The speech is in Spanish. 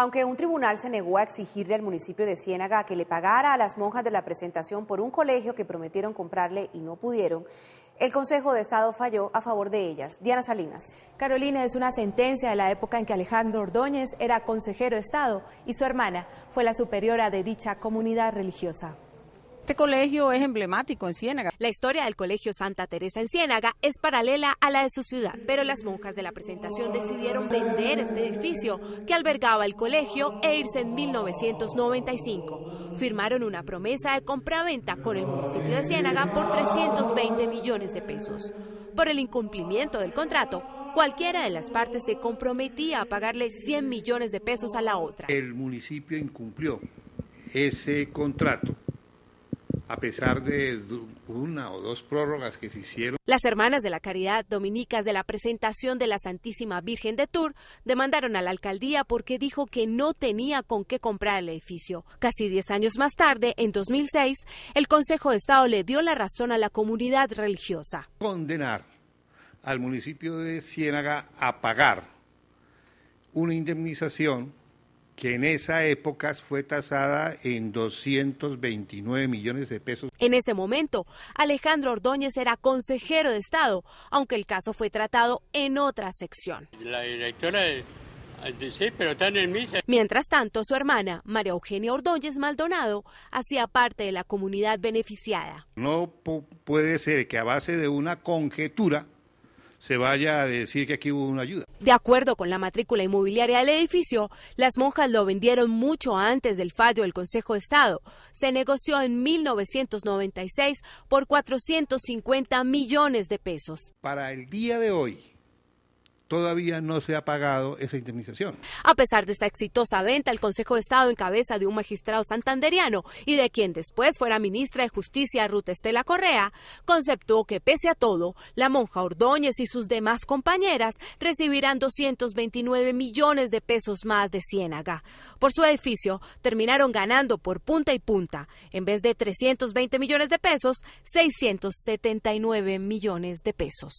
Aunque un tribunal se negó a exigirle al municipio de Ciénaga que le pagara a las monjas de la presentación por un colegio que prometieron comprarle y no pudieron, el Consejo de Estado falló a favor de ellas. Diana Salinas. Carolina es una sentencia de la época en que Alejandro Ordóñez era consejero de Estado y su hermana fue la superiora de dicha comunidad religiosa. Este colegio es emblemático en Ciénaga. La historia del Colegio Santa Teresa en Ciénaga es paralela a la de su ciudad, pero las monjas de la presentación decidieron vender este edificio que albergaba el colegio e irse en 1995. Firmaron una promesa de compraventa con el municipio de Ciénaga por 320 millones de pesos. Por el incumplimiento del contrato, cualquiera de las partes se comprometía a pagarle 100 millones de pesos a la otra. El municipio incumplió ese contrato a pesar de una o dos prórrogas que se hicieron. Las hermanas de la caridad dominicas de la presentación de la Santísima Virgen de Tours demandaron a la alcaldía porque dijo que no tenía con qué comprar el edificio. Casi diez años más tarde, en 2006, el Consejo de Estado le dio la razón a la comunidad religiosa. Condenar al municipio de Ciénaga a pagar una indemnización que en esa época fue tasada en 229 millones de pesos. En ese momento, Alejandro Ordóñez era consejero de Estado, aunque el caso fue tratado en otra sección. La directora Sí, eh, pero están en misa. Mientras tanto, su hermana, María Eugenia Ordóñez Maldonado, hacía parte de la comunidad beneficiada. No puede ser que a base de una conjetura se vaya a decir que aquí hubo una ayuda. De acuerdo con la matrícula inmobiliaria del edificio, las monjas lo vendieron mucho antes del fallo del Consejo de Estado. Se negoció en 1996 por 450 millones de pesos. Para el día de hoy, todavía no se ha pagado esa indemnización. A pesar de esta exitosa venta, el Consejo de Estado en cabeza de un magistrado santanderiano y de quien después fuera ministra de Justicia Ruth Estela Correa, conceptuó que pese a todo, la monja Ordóñez y sus demás compañeras recibirán 229 millones de pesos más de Ciénaga. Por su edificio, terminaron ganando por punta y punta, en vez de 320 millones de pesos, 679 millones de pesos.